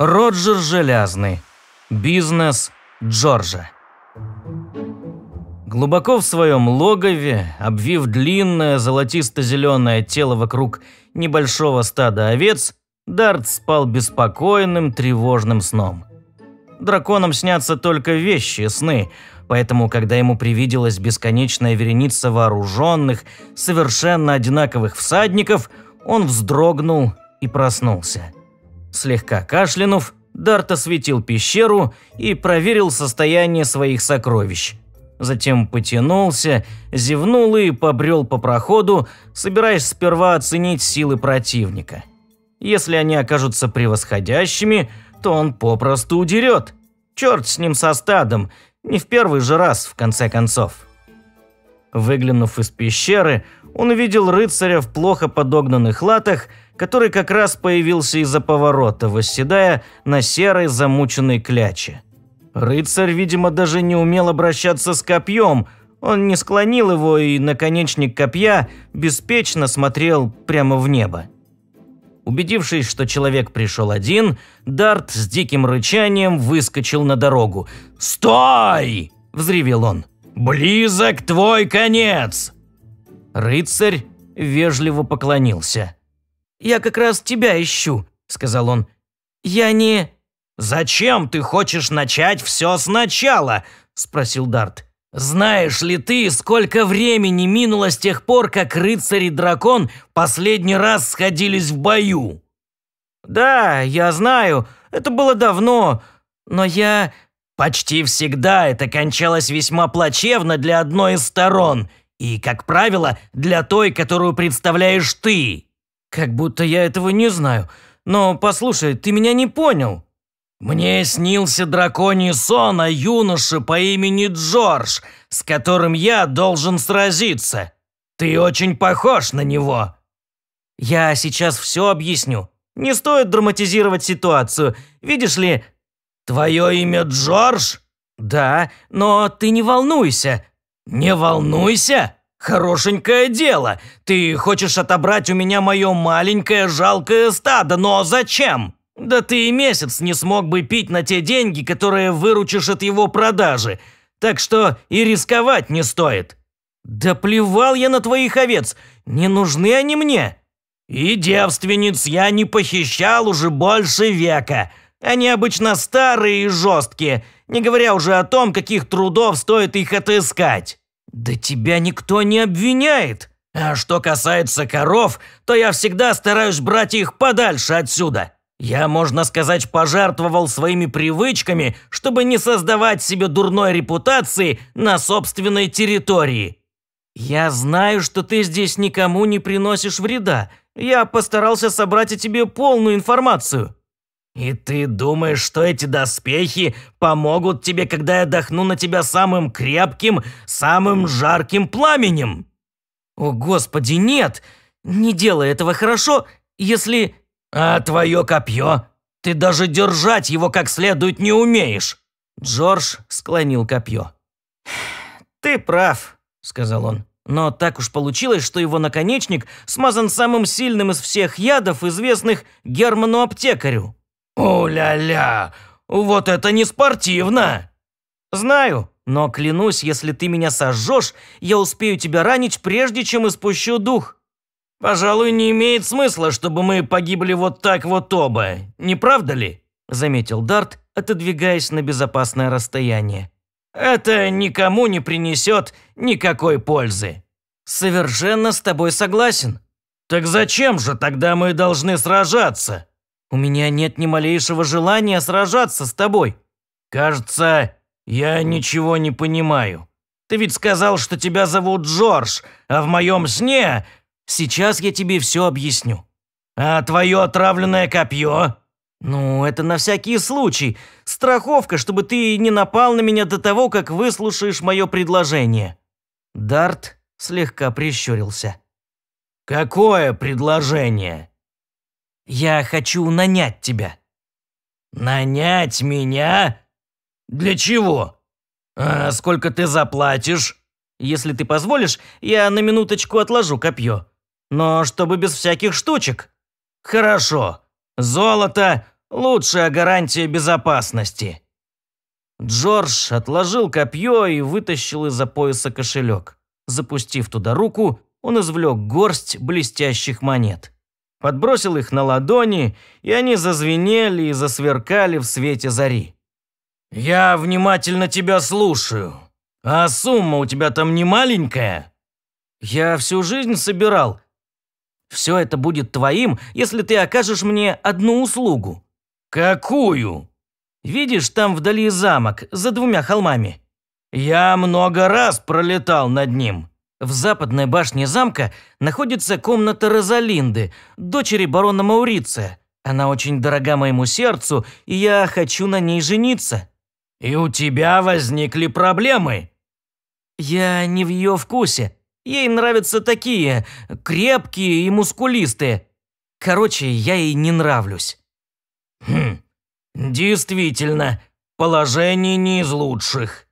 Роджер Железный, Бизнес Джорджа. Глубоко в своем логове, обвив длинное золотисто-зеленое тело вокруг небольшого стада овец, Дарт спал беспокойным, тревожным сном. Драконам снятся только вещи сны, поэтому, когда ему привиделась бесконечная вереница вооруженных, совершенно одинаковых всадников, он вздрогнул и проснулся. Слегка кашлянув, Дарт осветил пещеру и проверил состояние своих сокровищ. Затем потянулся, зевнул и побрел по проходу, собираясь сперва оценить силы противника. Если они окажутся превосходящими, то он попросту удерет. Черт с ним со стадом, не в первый же раз, в конце концов. Выглянув из пещеры, он увидел рыцаря в плохо подогнанных латах – который как раз появился из-за поворота, восседая на серой замученной кляче. Рыцарь, видимо, даже не умел обращаться с копьем. Он не склонил его, и наконечник копья беспечно смотрел прямо в небо. Убедившись, что человек пришел один, Дарт с диким рычанием выскочил на дорогу. «Стой!» – взревел он. «Близок твой конец!» Рыцарь вежливо поклонился. Я как раз тебя ищу», — сказал он. «Я не...» «Зачем ты хочешь начать все сначала?» — спросил Дарт. «Знаешь ли ты, сколько времени минуло с тех пор, как рыцарь и дракон последний раз сходились в бою?» «Да, я знаю, это было давно, но я...» «Почти всегда это кончалось весьма плачевно для одной из сторон, и, как правило, для той, которую представляешь ты», «Как будто я этого не знаю. Но, послушай, ты меня не понял». «Мне снился драконий сон о юноше по имени Джордж, с которым я должен сразиться. Ты очень похож на него». «Я сейчас все объясню. Не стоит драматизировать ситуацию. Видишь ли...» «Твое имя Джордж?» «Да, но ты не волнуйся». «Не волнуйся?» «Хорошенькое дело! Ты хочешь отобрать у меня мое маленькое жалкое стадо, но зачем? Да ты и месяц не смог бы пить на те деньги, которые выручишь от его продажи, так что и рисковать не стоит». «Да плевал я на твоих овец, не нужны они мне!» «И девственниц я не похищал уже больше века. Они обычно старые и жесткие, не говоря уже о том, каких трудов стоит их отыскать». «Да тебя никто не обвиняет! А что касается коров, то я всегда стараюсь брать их подальше отсюда. Я, можно сказать, пожертвовал своими привычками, чтобы не создавать себе дурной репутации на собственной территории». «Я знаю, что ты здесь никому не приносишь вреда. Я постарался собрать о тебе полную информацию. «И ты думаешь, что эти доспехи помогут тебе, когда я дохну на тебя самым крепким, самым жарким пламенем?» «О, Господи, нет! Не делай этого, хорошо, если...» «А твое копье? Ты даже держать его как следует не умеешь!» Джордж склонил копье. «Ты прав», — сказал он. Но так уж получилось, что его наконечник смазан самым сильным из всех ядов, известных Герману-аптекарю. «О-ля-ля! Вот это не спортивно!» «Знаю, но клянусь, если ты меня сожжешь, я успею тебя ранить, прежде чем испущу дух». «Пожалуй, не имеет смысла, чтобы мы погибли вот так вот оба, не правда ли?» заметил Дарт, отодвигаясь на безопасное расстояние. «Это никому не принесет никакой пользы». «Совершенно с тобой согласен». «Так зачем же тогда мы должны сражаться?» У меня нет ни малейшего желания сражаться с тобой. Кажется, я ничего не понимаю. Ты ведь сказал, что тебя зовут Джордж, а в моем сне... Сейчас я тебе все объясню. А твое отравленное копье? Ну, это на всякий случай. Страховка, чтобы ты не напал на меня до того, как выслушаешь мое предложение. Дарт слегка прищурился. Какое предложение? Я хочу нанять тебя». «Нанять меня? Для чего? А сколько ты заплатишь?» «Если ты позволишь, я на минуточку отложу копье. Но чтобы без всяких штучек». «Хорошо. Золото – лучшая гарантия безопасности». Джордж отложил копье и вытащил из-за пояса кошелек. Запустив туда руку, он извлек горсть блестящих монет подбросил их на ладони, и они зазвенели и засверкали в свете зари. «Я внимательно тебя слушаю. А сумма у тебя там не маленькая?» «Я всю жизнь собирал. Все это будет твоим, если ты окажешь мне одну услугу». «Какую?» «Видишь, там вдали замок, за двумя холмами». «Я много раз пролетал над ним. В западной башне замка находится комната Розалинды, дочери барона Мауриция. Она очень дорога моему сердцу, и я хочу на ней жениться». «И у тебя возникли проблемы?» «Я не в ее вкусе. Ей нравятся такие, крепкие и мускулистые. Короче, я ей не нравлюсь». «Хм, действительно, положение не из лучших».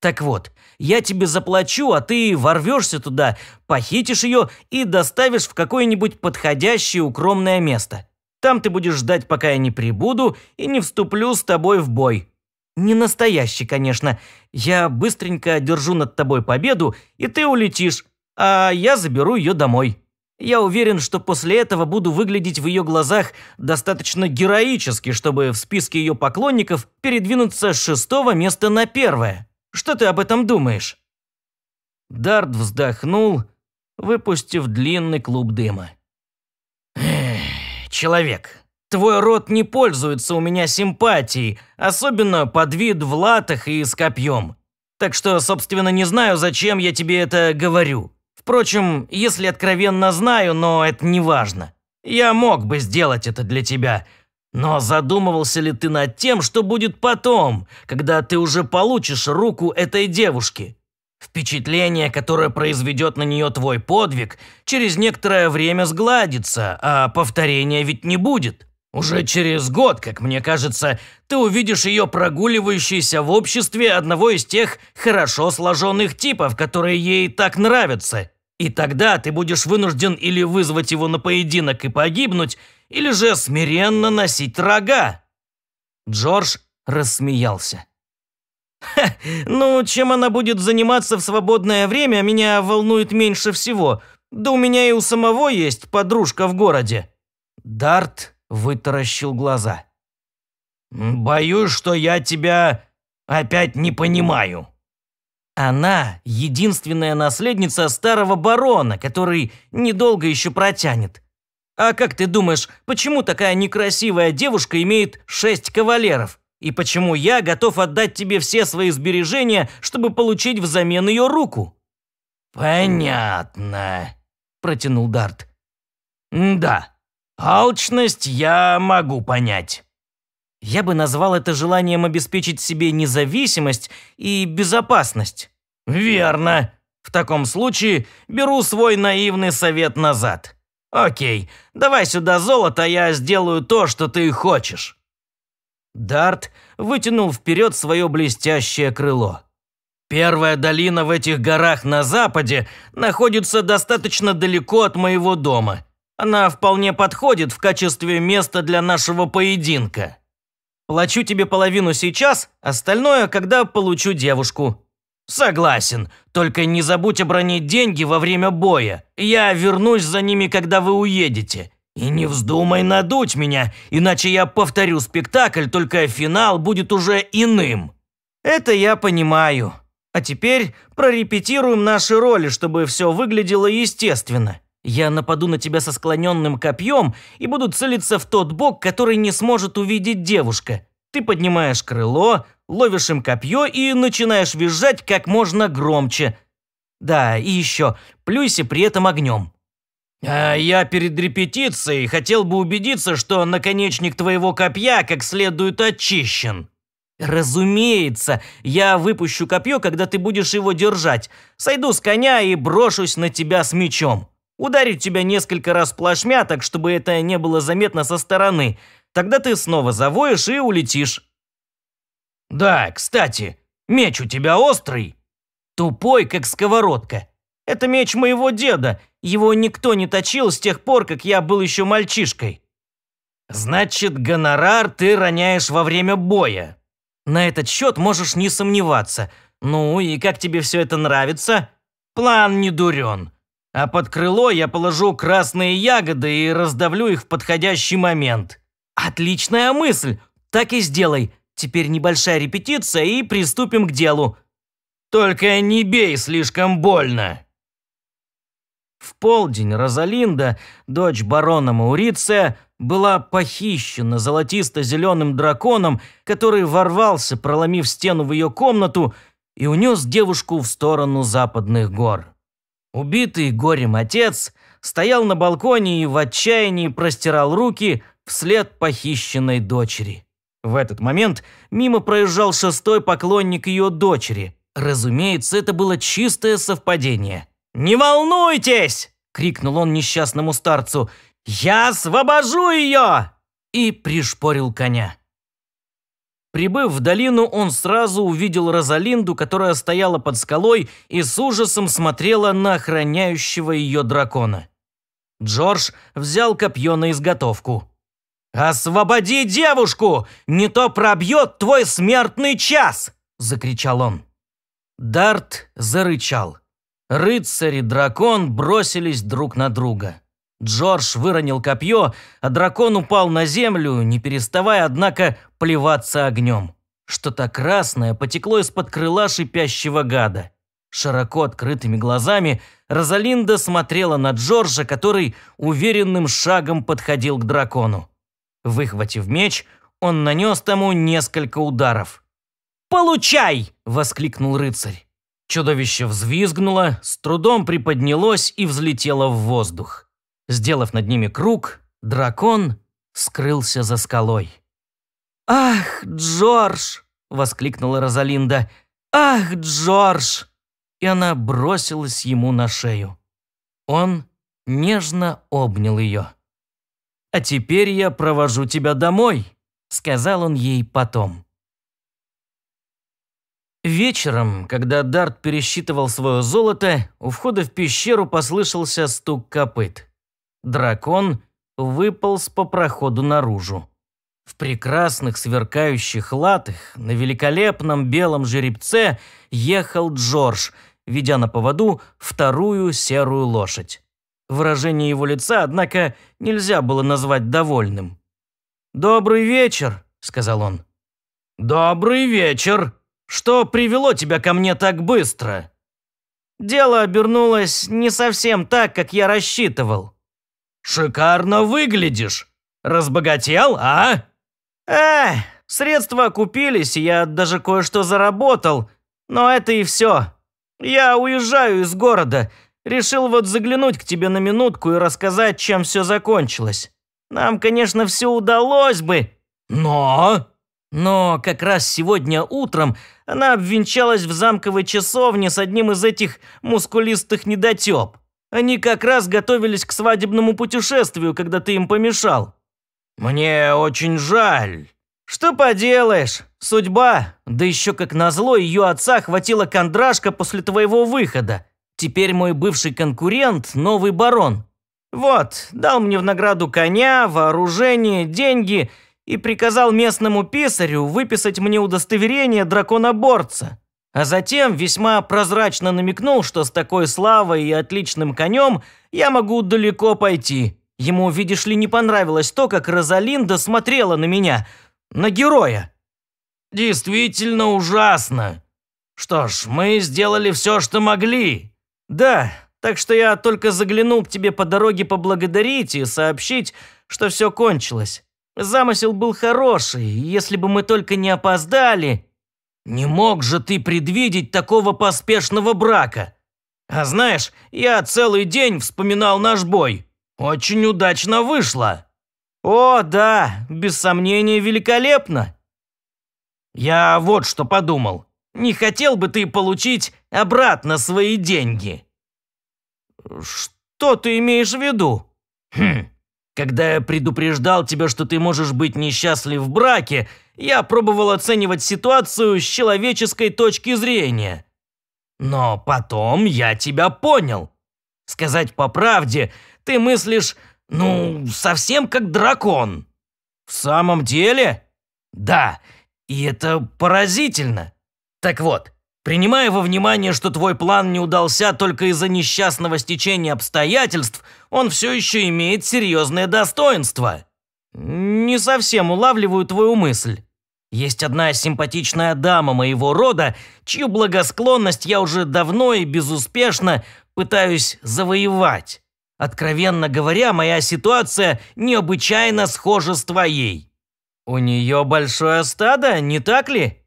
Так вот, я тебе заплачу, а ты ворвешься туда, похитишь ее и доставишь в какое-нибудь подходящее укромное место. Там ты будешь ждать, пока я не прибуду и не вступлю с тобой в бой. Не настоящий, конечно. Я быстренько одержу над тобой победу, и ты улетишь, а я заберу ее домой. Я уверен, что после этого буду выглядеть в ее глазах достаточно героически, чтобы в списке ее поклонников передвинуться с шестого места на первое. Что ты об этом думаешь?» Дарт вздохнул, выпустив длинный клуб дыма. «Человек, твой род не пользуется у меня симпатией, особенно под вид в латах и с копьем. Так что, собственно, не знаю, зачем я тебе это говорю. Впрочем, если откровенно знаю, но это не важно. Я мог бы сделать это для тебя, но задумывался ли ты над тем, что будет потом, когда ты уже получишь руку этой девушки? Впечатление, которое произведет на нее твой подвиг, через некоторое время сгладится, а повторения ведь не будет. Уже через год, как мне кажется, ты увидишь ее прогуливающейся в обществе одного из тех хорошо сложенных типов, которые ей так нравятся. И тогда ты будешь вынужден или вызвать его на поединок и погибнуть, или же смиренно носить рога?» Джордж рассмеялся. «Ха, ну, чем она будет заниматься в свободное время, меня волнует меньше всего. Да у меня и у самого есть подружка в городе». Дарт вытаращил глаза. «Боюсь, что я тебя опять не понимаю». Она – единственная наследница старого барона, который недолго еще протянет. А как ты думаешь, почему такая некрасивая девушка имеет шесть кавалеров? И почему я готов отдать тебе все свои сбережения, чтобы получить взамен ее руку?» «Понятно», – протянул Дарт. «Да, алчность я могу понять». Я бы назвал это желанием обеспечить себе независимость и безопасность. «Верно. В таком случае беру свой наивный совет назад». «Окей, давай сюда золото, а я сделаю то, что ты хочешь». Дарт вытянул вперед свое блестящее крыло. «Первая долина в этих горах на западе находится достаточно далеко от моего дома. Она вполне подходит в качестве места для нашего поединка. Плачу тебе половину сейчас, остальное, когда получу девушку. «Согласен. Только не забудь обронить деньги во время боя. Я вернусь за ними, когда вы уедете. И не вздумай надуть меня, иначе я повторю спектакль, только финал будет уже иным». «Это я понимаю. А теперь прорепетируем наши роли, чтобы все выглядело естественно. Я нападу на тебя со склоненным копьем и буду целиться в тот бок, который не сможет увидеть девушка. Ты поднимаешь крыло, ловишь им копье и начинаешь визжать как можно громче. Да, и еще, плюйся при этом огнем. А я перед репетицией хотел бы убедиться, что наконечник твоего копья как следует очищен. Разумеется, я выпущу копье, когда ты будешь его держать. Сойду с коня и брошусь на тебя с мечом. Ударю тебя несколько раз плашмя, так чтобы это не было заметно со стороны. Тогда ты снова завоешь и улетишь. «Да, кстати, меч у тебя острый?» «Тупой, как сковородка. Это меч моего деда. Его никто не точил с тех пор, как я был еще мальчишкой». «Значит, гонорар ты роняешь во время боя. На этот счет можешь не сомневаться. Ну и как тебе все это нравится?» «План не дурен. А под крыло я положу красные ягоды и раздавлю их в подходящий момент». «Отличная мысль. Так и сделай. Теперь небольшая репетиция и приступим к делу. Только не бей слишком больно. В полдень Розалинда, дочь барона Мауриция, была похищена золотисто-зеленым драконом, который ворвался, проломив стену в ее комнату, и унес девушку в сторону западных гор. Убитый горем отец стоял на балконе и в отчаянии простирал руки вслед похищенной дочери. В этот момент мимо проезжал шестой поклонник ее дочери. Разумеется, это было чистое совпадение. «Не волнуйтесь!» – крикнул он несчастному старцу. «Я освобожу ее!» И пришпорил коня. Прибыв в долину, он сразу увидел Розалинду, которая стояла под скалой и с ужасом смотрела на охраняющего ее дракона. Джордж взял копье на изготовку. «Освободи девушку! Не то пробьет твой смертный час!» – закричал он. Дарт зарычал. Рыцарь и дракон бросились друг на друга. Джордж выронил копье, а дракон упал на землю, не переставая, однако, плеваться огнем. Что-то красное потекло из-под крыла шипящего гада. Широко открытыми глазами Розалинда смотрела на Джорджа, который уверенным шагом подходил к дракону. Выхватив меч, он нанес тому несколько ударов. «Получай!» – воскликнул рыцарь. Чудовище взвизгнуло, с трудом приподнялось и взлетело в воздух. Сделав над ними круг, дракон скрылся за скалой. «Ах, Джордж!» – воскликнула Розалинда. «Ах, Джордж!» И она бросилась ему на шею. Он нежно обнял ее. «А теперь я провожу тебя домой», — сказал он ей потом. Вечером, когда Дарт пересчитывал свое золото, у входа в пещеру послышался стук копыт. Дракон выполз по проходу наружу. В прекрасных сверкающих латах на великолепном белом жеребце ехал Джордж, ведя на поводу вторую серую лошадь. Выражение его лица, однако, нельзя было назвать довольным. «Добрый вечер», — сказал он. «Добрый вечер. Что привело тебя ко мне так быстро?» «Дело обернулось не совсем так, как я рассчитывал». «Шикарно выглядишь. Разбогател, а?» Э, средства окупились, я даже кое-что заработал, но это и все. Я уезжаю из города, Решил вот заглянуть к тебе на минутку и рассказать, чем все закончилось. Нам, конечно, все удалось бы, но... Но как раз сегодня утром она обвенчалась в замковой часовне с одним из этих мускулистых недотеп. Они как раз готовились к свадебному путешествию, когда ты им помешал. Мне очень жаль. Что поделаешь, судьба, да еще как назло ее отца хватила кондрашка после твоего выхода. Теперь мой бывший конкурент – новый барон. Вот, дал мне в награду коня, вооружение, деньги и приказал местному писарю выписать мне удостоверение драконоборца. А затем весьма прозрачно намекнул, что с такой славой и отличным конем я могу далеко пойти. Ему, видишь ли, не понравилось то, как Розалинда смотрела на меня, на героя. Действительно ужасно. Что ж, мы сделали все, что могли. «Да, так что я только заглянул к тебе по дороге поблагодарить и сообщить, что все кончилось. Замысел был хороший, если бы мы только не опоздали...» «Не мог же ты предвидеть такого поспешного брака!» «А знаешь, я целый день вспоминал наш бой. Очень удачно вышло!» «О, да, без сомнения, великолепно!» «Я вот что подумал. Не хотел бы ты получить обратно свои деньги». «Что ты имеешь в виду?» «Хм, когда я предупреждал тебя, что ты можешь быть несчастлив в браке, я пробовал оценивать ситуацию с человеческой точки зрения. Но потом я тебя понял. Сказать по правде, ты мыслишь, ну, совсем как дракон. В самом деле? Да, и это поразительно. Так вот, Принимая во внимание, что твой план не удался только из-за несчастного стечения обстоятельств, он все еще имеет серьезное достоинство. Не совсем улавливаю твою мысль. Есть одна симпатичная дама моего рода, чью благосклонность я уже давно и безуспешно пытаюсь завоевать. Откровенно говоря, моя ситуация необычайно схожа с твоей. У нее большое стадо, не так ли?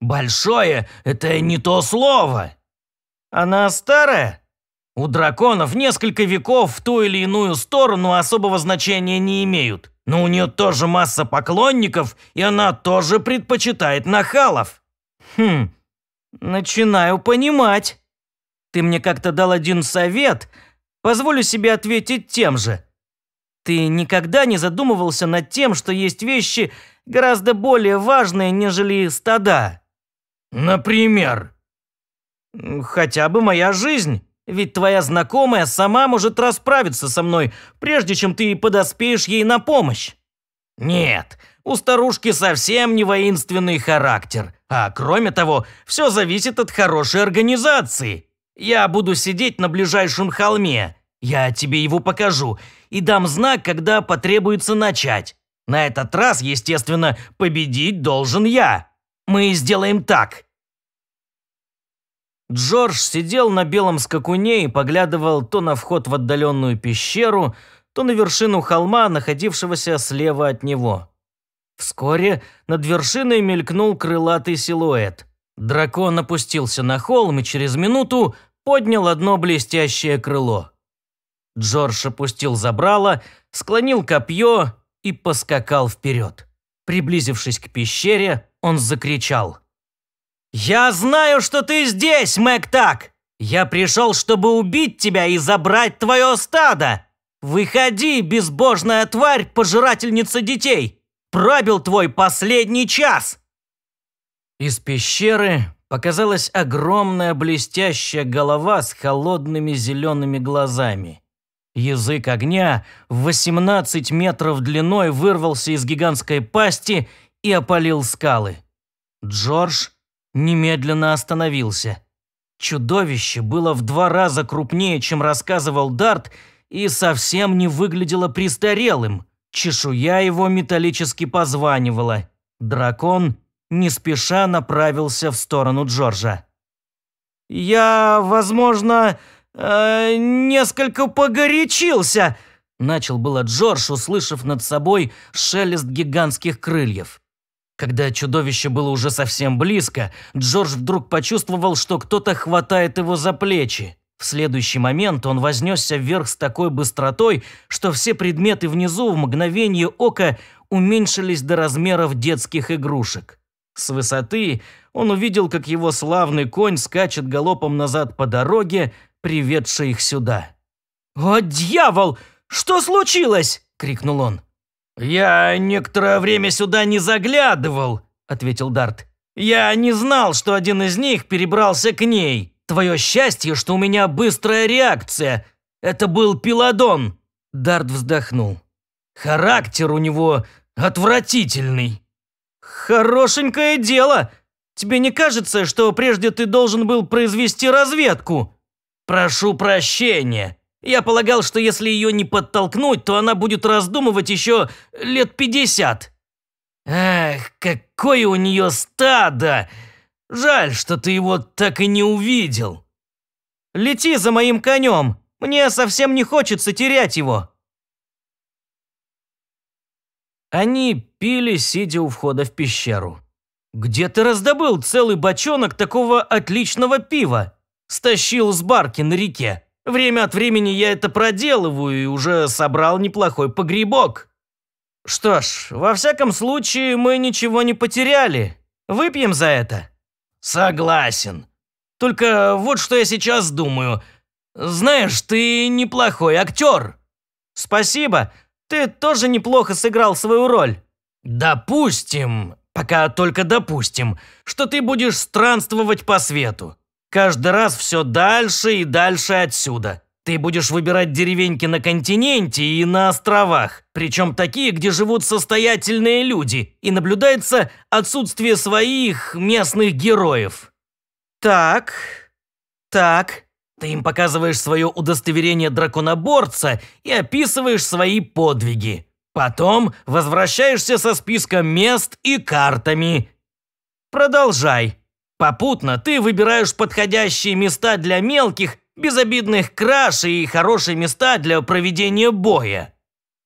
«Большое – это не то слово!» «Она старая?» «У драконов несколько веков в ту или иную сторону особого значения не имеют, но у нее тоже масса поклонников, и она тоже предпочитает нахалов». «Хм, начинаю понимать. Ты мне как-то дал один совет, позволю себе ответить тем же. Ты никогда не задумывался над тем, что есть вещи гораздо более важные, нежели стада?» «Например?» «Хотя бы моя жизнь. Ведь твоя знакомая сама может расправиться со мной, прежде чем ты подоспеешь ей на помощь». «Нет, у старушки совсем не воинственный характер. А кроме того, все зависит от хорошей организации. Я буду сидеть на ближайшем холме. Я тебе его покажу и дам знак, когда потребуется начать. На этот раз, естественно, победить должен я. Мы сделаем так. Джордж сидел на белом скакуне и поглядывал то на вход в отдаленную пещеру, то на вершину холма, находившегося слева от него. Вскоре над вершиной мелькнул крылатый силуэт. Дракон опустился на холм и через минуту поднял одно блестящее крыло. Джордж опустил забрало, склонил копье и поскакал вперед. Приблизившись к пещере, он закричал – «Я знаю, что ты здесь, Мэг Так! Я пришел, чтобы убить тебя и забрать твое стадо! Выходи, безбожная тварь, пожирательница детей! Пробил твой последний час!» Из пещеры показалась огромная блестящая голова с холодными зелеными глазами. Язык огня в 18 метров длиной вырвался из гигантской пасти и опалил скалы. Джордж немедленно остановился. Чудовище было в два раза крупнее, чем рассказывал Дарт, и совсем не выглядело престарелым. Чешуя его металлически позванивала. Дракон не спеша направился в сторону Джорджа. «Я, возможно, э, несколько погорячился», – начал было Джордж, услышав над собой шелест гигантских крыльев. Когда чудовище было уже совсем близко, Джордж вдруг почувствовал, что кто-то хватает его за плечи. В следующий момент он вознесся вверх с такой быстротой, что все предметы внизу в мгновение ока уменьшились до размеров детских игрушек. С высоты он увидел, как его славный конь скачет галопом назад по дороге, приведший их сюда. «О, дьявол! Что случилось?» – крикнул он. «Я некоторое время сюда не заглядывал», – ответил Дарт. «Я не знал, что один из них перебрался к ней. Твое счастье, что у меня быстрая реакция. Это был Пиладон». Дарт вздохнул. «Характер у него отвратительный». «Хорошенькое дело. Тебе не кажется, что прежде ты должен был произвести разведку?» «Прошу прощения», я полагал, что если ее не подтолкнуть, то она будет раздумывать еще лет пятьдесят. Эх, какое у нее стадо! Жаль, что ты его так и не увидел. Лети за моим конем. Мне совсем не хочется терять его. Они пили, сидя у входа в пещеру. «Где ты раздобыл целый бочонок такого отличного пива?» «Стащил с барки на реке», Время от времени я это проделываю и уже собрал неплохой погребок. Что ж, во всяком случае, мы ничего не потеряли. Выпьем за это? Согласен. Только вот что я сейчас думаю. Знаешь, ты неплохой актер. Спасибо. Ты тоже неплохо сыграл свою роль. Допустим, пока только допустим, что ты будешь странствовать по свету каждый раз все дальше и дальше отсюда. Ты будешь выбирать деревеньки на континенте и на островах, причем такие, где живут состоятельные люди, и наблюдается отсутствие своих местных героев. Так, так, ты им показываешь свое удостоверение драконоборца и описываешь свои подвиги. Потом возвращаешься со списком мест и картами. Продолжай. Попутно ты выбираешь подходящие места для мелких, безобидных краш и хорошие места для проведения боя.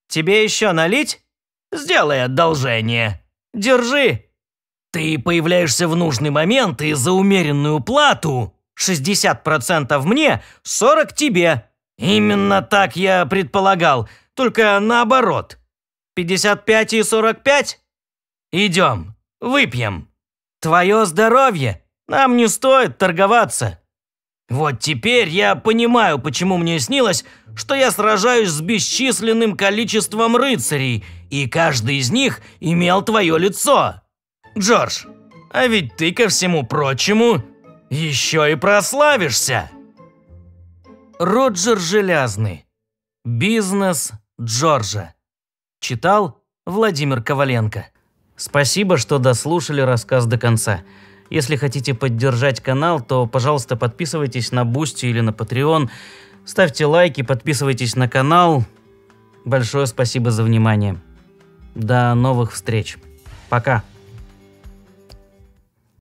Тебе еще налить? Сделай одолжение. Держи. Ты появляешься в нужный момент и за умеренную плату 60% мне, 40% тебе. Именно так я предполагал, только наоборот. 55 и 45? Идем, выпьем. «Твое здоровье! Нам не стоит торговаться!» Вот теперь я понимаю, почему мне снилось, что я сражаюсь с бесчисленным количеством рыцарей, и каждый из них имел твое лицо. Джордж, а ведь ты, ко всему прочему, еще и прославишься. Роджер Желязный. Бизнес Джорджа. Читал Владимир Коваленко. Спасибо, что дослушали рассказ до конца. Если хотите поддержать канал, то, пожалуйста, подписывайтесь на Бусти или на Patreon, ставьте лайки, подписывайтесь на канал. Большое спасибо за внимание. До новых встреч. Пока.